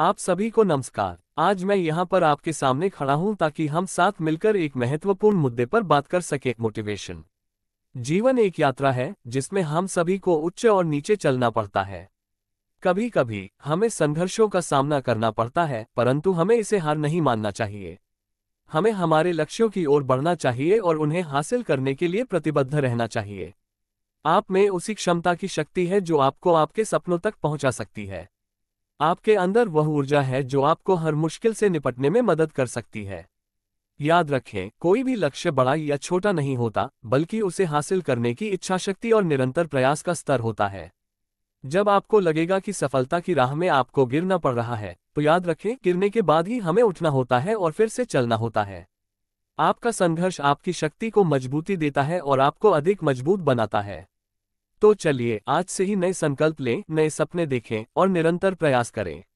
आप सभी को नमस्कार आज मैं यहाँ पर आपके सामने खड़ा हूँ ताकि हम साथ मिलकर एक महत्वपूर्ण मुद्दे पर बात कर सके मोटिवेशन जीवन एक यात्रा है जिसमें हम सभी को उच्च और नीचे चलना पड़ता है कभी कभी हमें संघर्षों का सामना करना पड़ता है परंतु हमें इसे हार नहीं मानना चाहिए हमें हमारे लक्ष्यों की ओर बढ़ना चाहिए और उन्हें हासिल करने के लिए प्रतिबद्ध रहना चाहिए आप में उसी क्षमता की शक्ति है जो आपको आपके सपनों तक पहुंचा सकती है आपके अंदर वह ऊर्जा है जो आपको हर मुश्किल से निपटने में मदद कर सकती है याद रखें कोई भी लक्ष्य बड़ा या छोटा नहीं होता बल्कि उसे हासिल करने की इच्छाशक्ति और निरंतर प्रयास का स्तर होता है जब आपको लगेगा कि सफलता की राह में आपको गिरना पड़ रहा है तो याद रखें गिरने के बाद ही हमें उठना होता है और फिर से चलना होता है आपका संघर्ष आपकी शक्ति को मजबूती देता है और आपको अधिक मजबूत बनाता है तो चलिए आज से ही नए संकल्प लें नए सपने देखें और निरंतर प्रयास करें